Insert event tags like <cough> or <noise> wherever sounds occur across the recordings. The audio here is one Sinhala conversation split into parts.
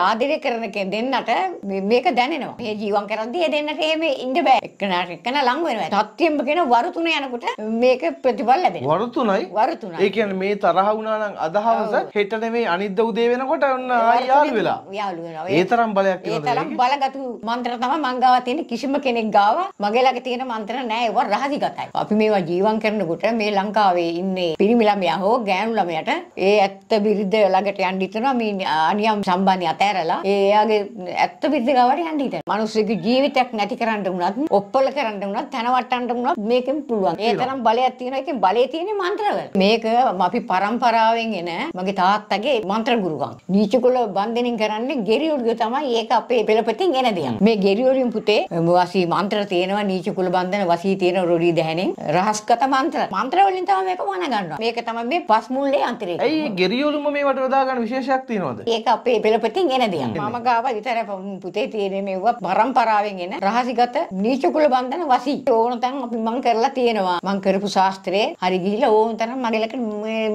ආදරය කරන දෙන්නට මේක දැනෙනවා. මේ ජීවම් කරද්දී ඒ දෙන්නට එහෙම ඉන්න බෑ. එක්කනට එක්කන ලඟ වෙනවා. තත්ත්වෙම කියන වරු තුන යනකොට මේක ප්‍රතිඵල ලැබෙනවා. වරු තුනයි. වරු තුනයි. ඒ කියන්නේ මේ තරහ වුණා නම් අදහවස හෙට නෙමෙයි අනිද්දා උදේ වෙනකොට ඔන්න ආයි යාළු වෙලා. යාළු වෙනවා. ඒ තරම් බලයක් තියෙනවා. ඒ තරම් බලගතු මන්ත්‍ර තමයි මං ගාව තියෙන කිසිම කෙනෙක් ගාව මගේ ළඟ තියෙන මන්ත්‍ර නෑ ඒවා රහසිගතයි. අපි මේවා ජීවම් කරනකොට මේ ලංකාවේ ඉන්නේ පිරිමි ළමයා හෝ ගෑනු ළමයට ඒ ඇත්ත බිරිඳ ළඟට යන්න හිතනවා මේ අනියම් සම්බන්ධය අතෑරලා ඒයාගේ ඇත්ත පිද්දගවට යන්න හිතන මනුස්සක ජීවිතයක් නැති කරන්න වුණත් ඔප්පල කරන්න වුණත් තැනවට්ටන්ට වුණත් මේකෙන් පුළුවන් ඒ තරම් බලයක් තියෙන එකෙන් බලය තියෙන මන්ත්‍රවල මේක අපි පරම්පරාවෙන් එන මගේ තාත්තගේ මන්ත්‍ර ගුරුකම් නීචකුල බන්ධනින් කරන්නේ ගෙරියෝරියෝ තමයි ඒක අපේ පෙළපතින් එන දේ මේ ගෙරියෝරියන් පුතේ වාසී මන්ත්‍ර තියෙනවා නීචකුල බන්ධන වසී තියෙන රොඩි දැහැනෙන් රහස්ගත මන්ත්‍ර මන්ත්‍ර වලින් තමයි මේක වනගන්නවා මේක තමයි මේ පස් මුල්ලේ අන්තරේ ඇයි ගෙරියෝලුම මේ වට වදාගන්න විශේෂයක් තියෙනවද ඒක අපේ පෙළපතින් එන දේ. මම ගාව විතර පුතේ තියෙන මෙව්වා පරම්පරාවෙන් එන රහසිගත නීචකුල බන්ධන වසී. ඕන තැන් අපි මං කරලා තියෙනවා. මං කරපු ශාස්ත්‍රයේ හරි ගිහිලා ඕන තරම් මගේ ලක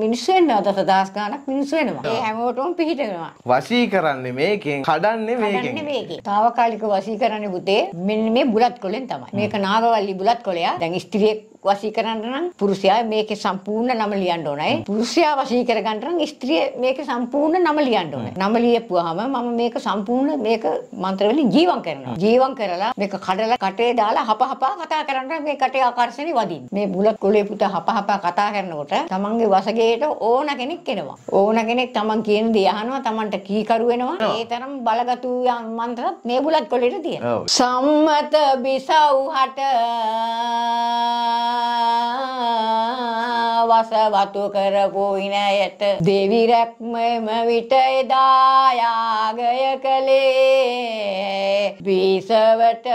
මිනිස්සු වෙනවා දසදහස් ගාණක් මිනිස්සු වෙනවා. ඒ හැමෝටම පිහිටනවා. වසී කරන්නේ මේකෙන්, කඩන්නේ මේකෙන්. මේකේ. తాවකාලික වසී කරන්නේ පුතේ මෙන්න මේ බුලත් කොලෙන් තමයි. මේක නාගවල්ලි බුලත් කොලයා. දැන් ස්ත්‍රියෙක් වශී කරන්න නම් පුරුෂයා මේකේ සම්පූර්ණ නම ලියන්න ඕනයි. පුරුෂයා වශී කරගන්න නම් ස්ත්‍රිය මේකේ සම්පූර්ණ නම ලියන්න ඕනේ. නම ලියපුවාම මම මේක සම්පූර්ණ මේක මන්ත්‍ර වලින් ජීවම් කරනවා. ජීවම් කරලා මේක කඩලා කටේ දාලා හපහපා කතා කරන්න මේ කටේ ආකර්ෂණي වදින්න. මේ බුලත් කොලේ පුතා හපහපා කතා කරනකොට තමන්ගේ වසගේට ඕන කෙනෙක් එනවා. ඕන කෙනෙක් තමන් කියන දේ අහනවා තමන්ට කීකරු වෙනවා. ඒ තරම් බලගතු යම් මන්ත්‍රත් මේ බුලත් කොලේට තියෙනවා. සම්මත බිසව් හට වසවතු කරපු ඉනයට දෙවි රැක්මම විට එදා යාගය කළේ විසවට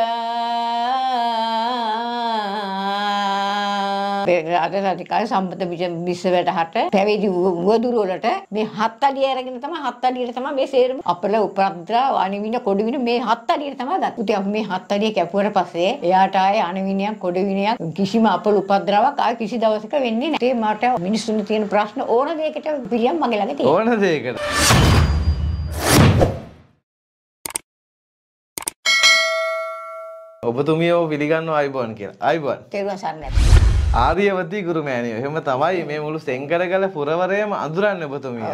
අටලටිකල් සම්පත විශ්වවැටහට පැවිදි වුවදුරුවලට මේ හත් අඩිය අරගෙන තමයි හත් අඩියට තමයි මේ සේරම අපල උපද්‍රා අණවින කොඩවින මේ හත් අඩියට තමයි ගත්තා. උටි මේ හත් අඩිය කැපුවට පස්සේ එයාට ආයේ අණවිනයක් කොඩවිනයක් කිසිම අපල උපද්‍රාවක් ආයේ කිසි දවසක වෙන්නේ නැහැ. ඒ මට මිනිස්සුන් තියෙන ප්‍රශ්න ඕන දෙයකට පිළියම් මගේ ළඟ තියෙනවා. ඕන දෙයකට. ඔබතුමියෝ පිළිගන්න අයිබෝන් කියලා අයිබෝන් තෙරුවන් සරණයි ආර්යවතී ගුරුමෑණියෝ. එහෙම තමයි මේ මුළු සෙන්කරගල පුරවරයම අඳුරන්නේ ඔබතුමිය.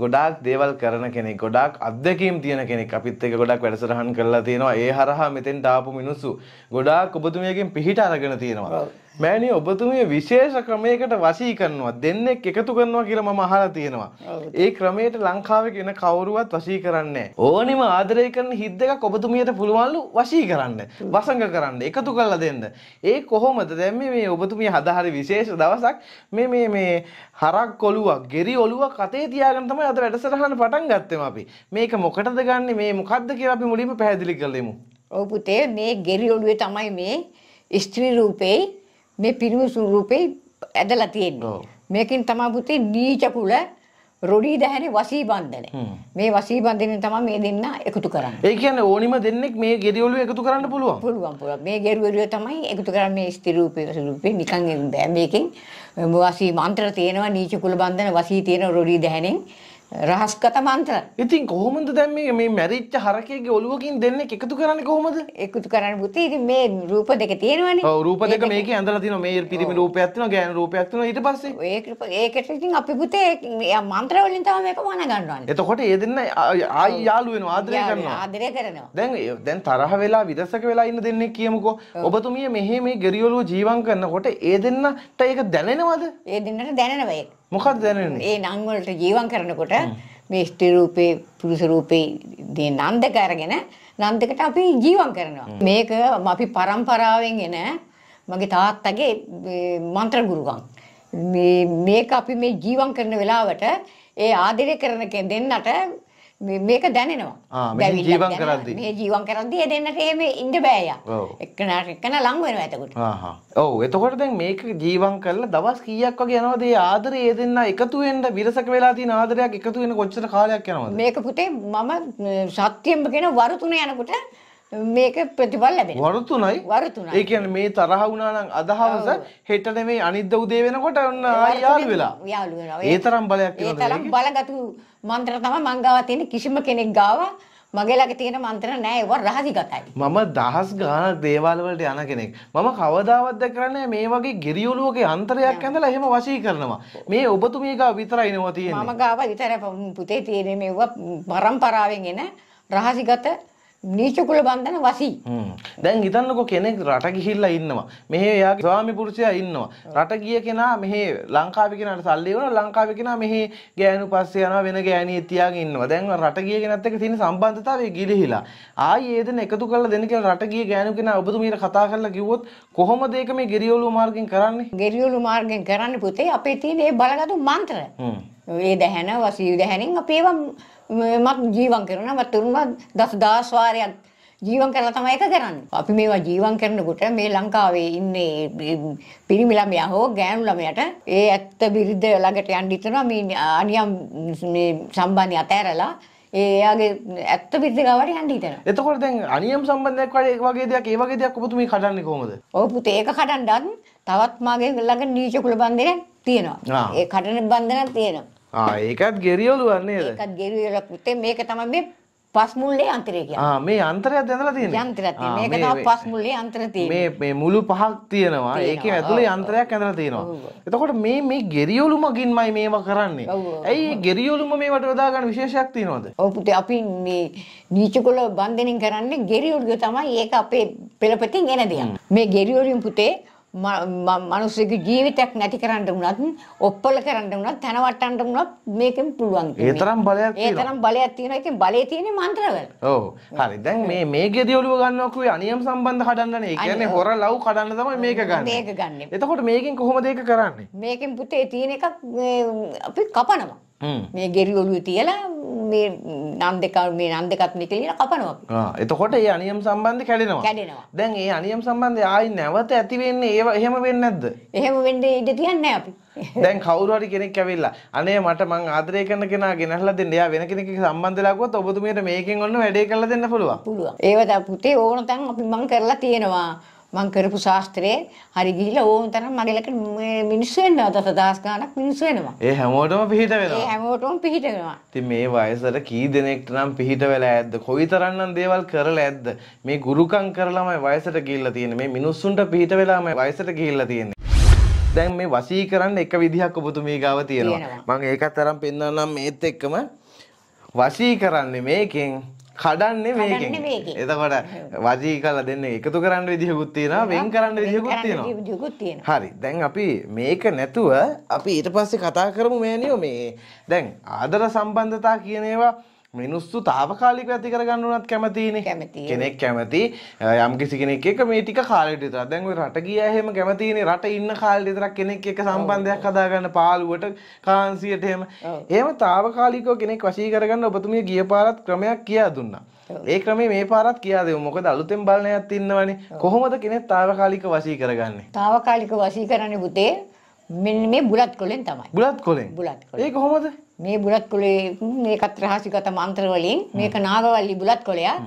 ගොඩාක් දේවල් කරන කෙනෙක් ගොඩාක් අත්දැකීම් තියෙන කෙනෙක් අපිත් එක්ක ගොඩාක් වැඩසටහන් කරලා තියෙනවා ඒ හරහා මෙතෙන්ට ආපු මිනිස්සු ගොඩාක් ඔබතුමියගෙන් පිහිට අරගෙන තියෙනවා මෑණිය ඔබතුමිය විශේෂ ක්‍රමයකට වශී කරනවා දෙන්නෙක් එකතු කරනවා කියලා මම අහලා තියෙනවා. ඒ ක්‍රමයට ලංකාවේ කෙන කවුරුවත් වශී කරන්නේ ඕනිම ආදරය කරන හිත් දෙකක් ඔබතුමියට පුළුවන්ලු වශී කරන්න. වසඟ කරන්න, එකතු කරලා දෙන්න. ඒ කොහොමද? දැන් මේ ඔබතුමිය හදාහරි විශේෂ දවසක් මේ මේ මේ හරක් කොලුවක්, ගෙරි ඔලුවක් අතේ තියාගෙන තමයි අද වැඩසටහන පටන් ගත්තේ අපි. මේක මොකටද ගන්නෙ? මේ මොකද්ද කියලා අපි මුලින්ම පැහැදිලි කරලෙමු. ඔව් පුතේ මේ ගෙරි ඔලුවේ තමයි මේ ස්ත්‍රී රූපේ මේ පිරිමි ස්වරූපේ ඇදලා තියෙන්නේ. මේකෙන් තමයි පුතේ නීච කුල රොඩි දැහැනේ වසී බන්ධනේ. මේ වසී බන්ධනේ තමයි මේ දෙන්න එකතු කරන්නේ. ඒ කියන්නේ ඕනිම දෙන්නෙක් මේ ගෙරිවලුව එකතු කරන්න පුළුවන්. පුළුවන් පුළුවන්. මේ ගෙරිවලුව තමයි එකතු කරන්නේ මේ ස්ත්‍රූපේ ස්වරූපේ නිකන් බෑ මේකෙන් වසී මන්ත්‍ර තියෙනවා නීච කුල බන්ධන වසී තියෙන රොඩි දැහැනේ රහස්ගත මන්ත්‍ර. ඉතින් කොහොමද දැන් මේ මේ මැරිච්ච හරකේගේ ඔලුවකින් දෙන්නේ එකතු කරන්නේ කොහොමද? එකතු කරන්න පුතේ ඉතින් මේ රූප දෙක තියෙනවනේ. ඔව් රූප දෙක මේකේ ඇඳලා තියෙනවා. මේ පිරිමි රූපයක් තියෙනවා, ගෑනු රූපයක් තියෙනවා. ඊට පස්සේ ඒක ඒකට ඉතින් අපි පුතේ මන්ත්‍ර වලින් තමයි මේක වණ ගන්නවන්නේ. එතකොට ඒ දෙන්න ආයි යාළු වෙනවා, ආදරය කරනවා. ආදරය කරනවා. දැන් දැන් තරහ වෙලා විදසක වෙලා ඉන්න දෙන්නේ කියමුකෝ. ඔබතුමිය මෙහි මේ ගරියලුව ජීවම් කරනකොට ඒ දෙන්නට ඒක දැනෙනවද? ඒ දෙන්නට දැනෙනවා ඒක. මොකක් දැනෙන ඒ නංවලට ජීවන් කරනකොට මේ ස්ටිරූපේ පුරුසරූපේ දී නන්දක අරගෙන නන්දකට අපි ජීවන් කරනවා. මේක අපි පරම්පරාවෙන් එන මගේ තාත්තගේ මන්ත්‍ර ගුරුකම්. මේක අපි මේ ජීවන් කරන වෙලාවට ඒ ආදරය කරන දෙන්නට මේක දැනෙනවා ජීවන් කරද මේ ජීවන් කරදදිය දෙන්නට එම ඉන්ඩ බෑය එක්කනට එක්කන ලංවෙන ඇතකුට ඔව එතකොට දැන් මේක ජීවන් කරල දවස් කියක් වගේ යනවදේ ආදර ඒ දෙන්න එකතුවෙන්ට විරසක වෙලා ආදරයක් එකතුවෙන කොච්චර කාලයක් යනවා මේක පුතේ මම සත්‍යයම්භ කෙන වරතුන යනකුට මේක ප්‍රතිඵල ලැබෙන. වරතු නයි. වරතු නයි. ඒ කියන්නේ මේ තරහ වුණා නම් අදහවස හෙට නෙමෙයි අනිද්ද උදේ වෙනකොට ඔන්න යාළු වෙලා. යාළු වෙනවා. ඒ තරම් බලයක් ඒ තරම් බලගතු මන්ත්‍ර තමයි මං ගාව තියෙන කිසිම කෙනෙක් ගාව මගේ ළඟ තියෙන මන්ත්‍ර නෑ ඒවා රහසිගතයි. මම දහස් ගාණක් දේවල් වලට යන කෙනෙක්. මම කවදාවත් දැක කරන්නේ මේ වගේ ගිරියලුවකේ අන්තරයක් ඇඳලා එහෙම වශී කරනවා. මේ ඔබතුමිය ගාව විතරයි නෝ තියෙන්නේ. මම ගාව විතරයි පුතේ තියෙන්නේ මේවා පරම්පරාවෙන් එන රහසිගත නීචකුල බන්ධන වසී. දැන් හිතන්නකො කෙනෙක් රට ගිහිල්ලා ඉන්නවා. මෙහේ එයාගේ ස්වාමි පුරුෂයා ඉන්නවා. රට ගිය කෙනා මෙහේ ලංකාවේ කෙනාට සල්ලි වුණා ලංකාවේ කෙනා මෙහේ ගෑනු පස්සේ යනවා වෙන ගෑණියෙක් තියාගෙන ඉන්නවා. දැන් රට ගිය කෙනත් එක්ක තියෙන සම්බන්ධතාවය ගිලිහිලා. ආයේ ඒ දෙන එකතු කරලා දෙන්න කියලා රට ගිය ගෑනු කෙනා ඔබතුමීට කතා කරලා කිව්වොත් කොහොමද ඒක මේ ගෙරියොළු මාර්ගෙන් කරන්නේ? ගෙරියොළු මාර්ගෙන් කරන්නේ පුතේ අපේ තියෙන ඒ බලගතු මන්ත්‍ර. ඒ දැහැන වසී දැහැනින් අපේවා මත් ජීවන් කරන වතුරුම දස දාස් වාරයක් ජීවන් කරලා තමයි ඒක කරන්නේ. අපි මේවා ජීවන් කරනකොට මේ ලංකාවේ ඉන්නේ පිරිමි ළමයා හෝ ගෑනු ළමයට ඒ ඇත්ත විරුද්ධ ළඟට යන්න හිතනවා මේ අනියම් මේ සම්බන්ධය අතහැරලා ඒයාගේ ඇත්ත පිරිසිකාවට යන්න හිතනවා. එතකොට දැන් අනියම් සම්බන්ධයක් වගේ දෙයක් ඒ වගේ දෙයක් ඔබතුමී කඩන්නේ කොහොමද? ඔව් පුතේ ඒක කඩන්නත් තවත් මාගේ ළඟ නීච කුල බන්ධනයක් තියෙනවා. ඒ කඩන බන්ධනයක් තියෙනවා. ආ ඒකත් ගෙරියලුවක් නේද? ඒකත් ගෙරියලක් පුතේ මේක තමයි මේ පස් මුල්ලේ අන්තරය කියන්නේ. ආ මේ අන්තරයක් දැඳලා තියෙනවා. යන්ත්‍රයක් තියෙනවා. මේක තමයි පස් මුල්ලේ අන්තර තියෙන්නේ. මේ මේ මුළු පහක් තියෙනවා. ඒකේ ඇතුලේ යන්ත්‍රයක් ඇඳලා තියෙනවා. එතකොට මේ මේ ගෙරියලු මගින්මයි මේවා කරන්නේ. ඇයි මේ ගෙරියලුම මේවට යොදා ගන්න විශේෂයක් තියෙනවද? ඔව් පුතේ අපි මේ නීචකොළ බන්ධනෙන් කරන්නේ ගෙරියලු තමයි ඒක අපේ පෙළපතින් එන දේ. මේ ගෙරියලුන් පුතේ මනුස්සයෙකු ජීවිතයක් නැති කරන්න වුණත් ඔප්පල කරන්න වුණත් තනවටන්න වුණත් මේකෙන් පුළුවන් ඒ තරම් බලයක් ඒ තරම් බලයක් තියෙනවා ඒකෙන් බලය තියෙන්නේ මන්ත්‍රවල ඔව් හරි දැන් මේ මේකේ දියලුව ගන්නවා කිව්වේ අනියම් සම්බන්ධ කඩන්නනේ ඒ කියන්නේ හොර ලව් කඩන්න තමයි මේක ගන්න මේක ගන්න එතකොට මේකෙන් කොහොමද ඒක කරන්නේ මේකෙන් පුතේ තියෙන එකක් අපි කපනවා මේ ගෙරි ඔලුවේ තියලා මේ නම් දෙක මේ නම් දෙකත් මේ කියලා කපනවා අපි. ආ එතකොට ඒ අනියම් සම්බන්ධය කැඩෙනවා. කැඩෙනවා. දැන් ඒ අනියම් සම්බන්ධය ආයි නැවත ඇති වෙන්නේ ඒව එහෙම වෙන්නේ නැද්ද? එහෙම වෙන්නේ ඉඩ තියන්නේ අපි. <laughs> දැන් කවුරු හරි කෙනෙක් ඇවිල්ලා අනේ මට මං ආදරය කරන කෙනා ගෙනහලා දෙන්න. එයා වෙන කෙනෙක්ගේ සම්බන්ධලා ගුවත් ඔබතුමියට මේකෙන් ඔන්න වැඩේ කරලා දෙන්න පුළුවන්. පුළුවන්. ඒව පුතේ ඕන තරම් අපි මං කරලා තියෙනවා. මං කරපු ශාස්ත්‍රයේ හරි ගිහිලා ඕන තරම් මගේ ලෙකට මිනිස්සු වෙනවා දස දහස් ගාණක් මිනිස්සු වෙනවා. ඒ හැමෝටම පිහිට වෙනවා. ඒ හැමෝටම පිහිට වෙනවා. ඉතින් මේ වයසට කී දෙනෙක්ට නම් පිහිට වෙලා ඇද්ද? කොයිතරම්නම් දේවල් කරලා ඇද්ද? මේ ගුරුකම් කරලාමයි වයසට ගිහිල්ලා තියෙන්නේ. මේ මිනිස්සුන්ට පිහිට වෙලාමයි වයසට ගිහිල්ලා තියෙන්නේ. දැන් මේ වසී කරන්න එක විදිහක් ඔබතුමී ගාව තියෙනවා. මම ඒකත් තරම් පෙන්වන්නම් මේත් එක්කම වසී කරන්නේ මේකෙන් කඩන්නේ මේකෙන් එතකොට වජී කලා දෙන්න එකතු කරන්න විදිහකුත් තියෙනවා වෙන් කරන්න විදිහකුත් තියෙනවා හරි දැන් අපි මේක නැතුව අපි ඊට පස්සේ කතා කරමු මෑනියෝ මේ දැන් ආදර සම්බන්ධතා කියන ඒවා මිනිස්සු තාවකාලික ඇති කරගන්න උනත් කැමතිනේ. කැමති. කෙනෙක් කැමති යම් කිසි කෙනෙක් එක මේ ටික කාලෙට විතර. දැන් ඔය රට ගියා එහෙම කැමතිනේ රට ඉන්න කාලෙට විතරක් කෙනෙක් එක්ක සම්බන්ධයක් හදාගන්න පාළුවට කාන්සියට එහෙම. එහෙම තාවකාලිකව කෙනෙක් වශී කරගන්න ඔබතුමිය ගිය පාරත් ක්‍රමයක් කියා දුන්නා. ඒ ක්‍රමේ මේ පාරත් කියා දෙමු. මොකද අලුතෙන් බලන අයත් ඉන්නවනේ. කොහොමද කෙනෙක් තාවකාලික වශී කරගන්නේ? තාවකාලික වශී කරන්නේ පුතේ මෙන්න මේ බුලත් කොලෙන් තමයි. බුලත් කොලෙන්. බුලත් කොලෙන්. ඒක කොහොමද? මේ බුලත් කොලේ මේකත් රහසිගත මන්ත්‍ර වලින් මේක නාගවල්ලි බුලත් කොලයක්.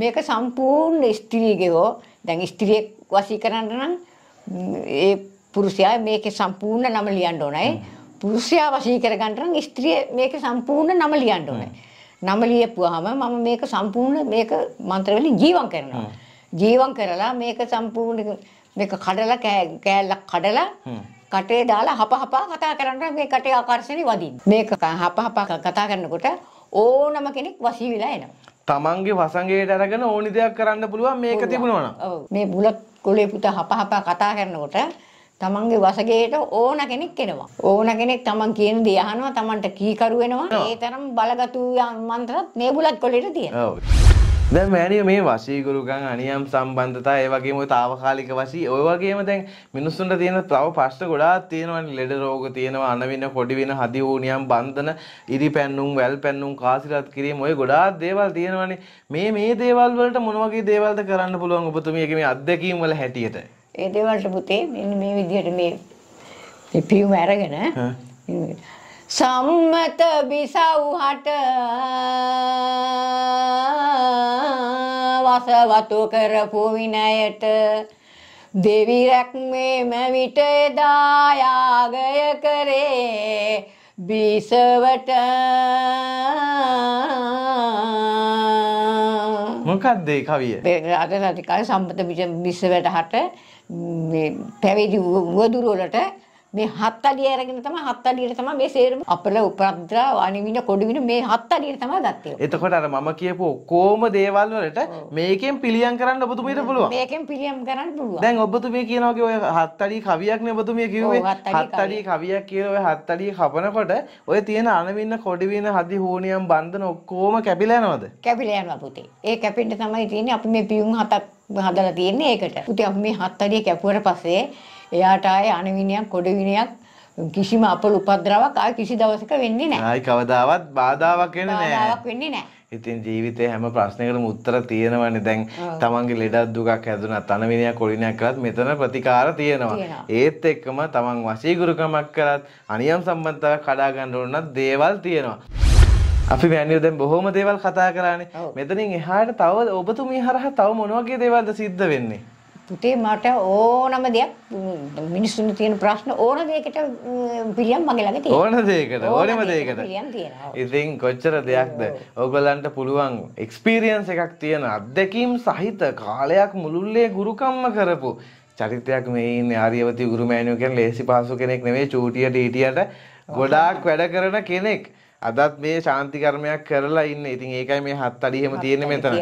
මේක සම්පූර්ණ ස්ත්‍රීගේ හෝ දැන් ස්ත්‍රියෙක් වශී කරන්න නම් ඒ පුරුෂයා මේකේ සම්පූර්ණ නම ලියන්න ඕනේ. පුරුෂයා වශී කරගන්න නම් ස්ත්‍රිය මේකේ සම්පූර්ණ නම ලියන්න ඕනේ. නම ලියපුවාම මම මේක සම්පූර්ණ මේක මන්ත්‍ර වලින් ජීවම් කරනවා. ජීවම් කරලා මේක සම්පූර්ණ මේක කඩලා කෑල්ලක් කඩලා කටේ දාලා හපහපා කතා කරන්න මේ කටේ ආකර්ෂණේ වදින්න. මේක හපහපා කතා කරනකොට ඕනම කෙනෙක් වශී වෙලා එනවා. තමන්ගේ වසඟයට අරගෙන ඕනි දෙයක් කරන්න පුළුවන් මේක තිබුණා නම්. මේ බුලත් කුලේ පුතා හපහපා කතා කරනකොට තමන්ගේ වසගේට ඕන කෙනෙක් එනවා. ඕන කෙනෙක් තමන් කියන දේ අහනවා තමන්ට කීකරු වෙනවා. ඒ තරම් බලගතු යම් මන්ත්‍රත් මේ බුලත් කොලේට තියෙනවා. දැන් මෑණියෝ මේ වශීගුරුකම් අනියම් සම්බන්ධතා ඒ වගේම ඔය తాවකාලික වශී ඔය වගේම දැන් මිනිස්සුන්ට තියෙන තව ප්‍රශ්න ගොඩාක් තියෙනවානේ ලෙඩ රෝග තියෙනවා අනවින කොඩි වෙන හදි ඕනියම් බන්ධන ඉරි පැන්නුම් වැල් පැන්නුම් කාසිරත් කිරීම ඔය ගොඩාක් දේවල් තියෙනවානේ මේ මේ දේවල් වලට මොන වගේ දේවල්ද කරන්න පුළුවන් ඔබතුමියගේ මේ අත්දැකීම් වල හැටියට ඒ දේවල්ට පුතේ මෙන්න මේ විදිහට මේ පියුම අරගෙන සම්මත බිසව්හට වසවතු කරපු විනයට දෙවි රැක්මේ මැවිට දායාගය කරේ බිසවට මොකක්ද ඒ කවිය? අද රටිකාවේ සම්මත බිසවට හට පැවිදි වදුර වලට මේ හත් අඩිය අරගෙන තමයි හත් අඩියට තමයි මේ සේරම අපල උපද්‍රා අනිවින කොඩවින මේ හත් අඩියට තමයි ගත්තේ. එතකොට අර මම කියපු ඔක්කොම දේවල් වලට මේකෙන් පිළියම් කරන්න ඔබතුමීට පුළුවන්. මේකෙන් පිළියම් කරන්න පුළුවන්. දැන් ඔබතුමිය කියන වගේ ඔය හත් අඩිය කවියක්නේ ඔබතුමිය කිව්වේ. හත් අඩිය කවියක් කියන ඔය හත් අඩිය කපනකොට ඔය තියෙන අනවින්න කොඩවින හදි හෝනියම් බන්ධන ඔක්කොම කැපිලා යනවද? කැපිලා යනවා පුතේ. ඒ කැපෙන්න තමයි තියෙන්නේ අපි මේ පියුම් හතක් හදලා තියෙන්නේ ඒකට. පුතේ අපි මේ හත් අඩිය කැපුවට පස්සේ එයාට ආයේ අණවිනයක් කොඩවිනයක් කිසිම අපල උපද්‍රාවක් ආයේ කිසි දවසක වෙන්නේ නැහැ. ආයි කවදාවත් බාධාවක් වෙන්නේ නැහැ. බාධාවක් වෙන්නේ නැහැ. ඉතින් ජීවිතේ හැම ප්‍රශ්නයකටම උත්තර තියෙනවනේ. දැන් තමන්ගේ ලෙඩක් දුකක් හැදුනා තනවිනයක් කොළිනයක් කරත් මෙතන ප්‍රතිකාර තියෙනවා. ඒත් එක්කම තමන් වශීගුරුකමක් කරත් අනියම් සම්බන්ධතාවක් කඩා ගන්න ඕන දේවල් තියෙනවා. අපි වැනිව දැන් බොහොම දේවල් කතා කරානේ. මෙතනින් එහාට තව ඔබතුමී හරහා තව මොන වගේ දේවල්ද සිද්ධ වෙන්නේ? පුතේ මට ඕනම දෙයක් මිනිස්සුන් තියෙන ප්‍රශ්න ඕන දෙයකට පිළියම් මගේ ළඟ තියෙනවා. ඕන දෙයකට ඕනම දෙයකට පිළියම් තියෙනවා. ඉතින් කොච්චර දෙයක්ද? ඕගොල්ලන්ට පුළුවන් එක්ස්පීරියන්ස් එකක් තියෙන අත්දැකීම් සහිත කාලයක් මුළුල්ලේ ගුරුකම්ම කරපු චරිතයක් මේ ඉන්නේ ආර්යවති ගුරුමෑණියෝ කියන ලේසි පාසු කෙනෙක් නෙවෙයි චූටිය ඩීටියට ගොඩාක් වැඩ කරන කෙනෙක්. අදත් මේ ශාන්ති කර්මයක් කරලා ඉන්නේ. ඉතින් ඒකයි මේ හත් අඩි එහෙම තියෙන්නේ මෙතන.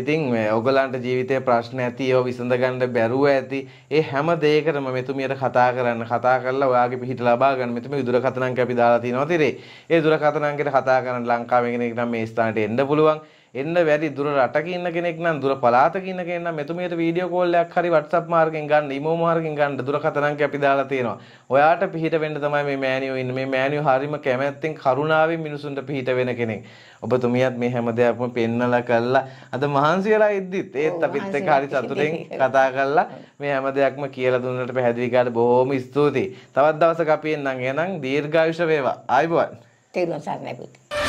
ඉතින් ඔයගලන්ට ජීවිතේ ප්‍රශ්න ඇති, ඒවා විසඳ ගන්න බැරුව ඇති. ඒ හැම දෙයකටම මෙතුමියට කතා කරන්න, කතා කරලා ඔයාගේ පිහිට ලබා ගන්න. මෙතුමිය දුරකථන අංකය අපි දාලා තියෙනවා තිරේ. ඒ දුරකථන අංකයට කතා කරන්න ලංකාවේ කෙනෙක් නම් මේ ස්ථානට එන්න පුළුවන්. එන්න බැරි දුර රටක ඉන්න කෙනෙක් නම් දුර පළාතක ඉන්න කෙනෙක් නම් මෙතුමියට වීඩියෝ කෝල් එකක් හරි WhatsApp මාර්ගෙන් ගන්න, email මාර්ගෙන් ගන්න දුරකථනංක අපි දාලා තියෙනවා. ඔයාට පිහිට වෙන්න තමයි මේ මෑණියෝ ඉන්නේ. මේ මෑණියෝ හරීම කැමැත්තෙන් කරුණාවෙන් මිනිසුන්ට පිහිට වෙන කෙනෙක්. ඔබතුමියත් මේ හැම දෙයක්ම පෙන්නලා කළා. අද මහන්සියලා ඉද්දිත් ඒත් අපිත් එක්ක හරි සතුටින් කතා කරලා මේ හැම දෙයක්ම කියලා දුන්නට පැහැදිලි කාට බොහොම ස්තුතියි. තවත් දවසක අපි එන්නම්. එහෙනම් දීර්ඝායුෂ වේවා. ආයුබෝවන්. තේරුම් ගන්න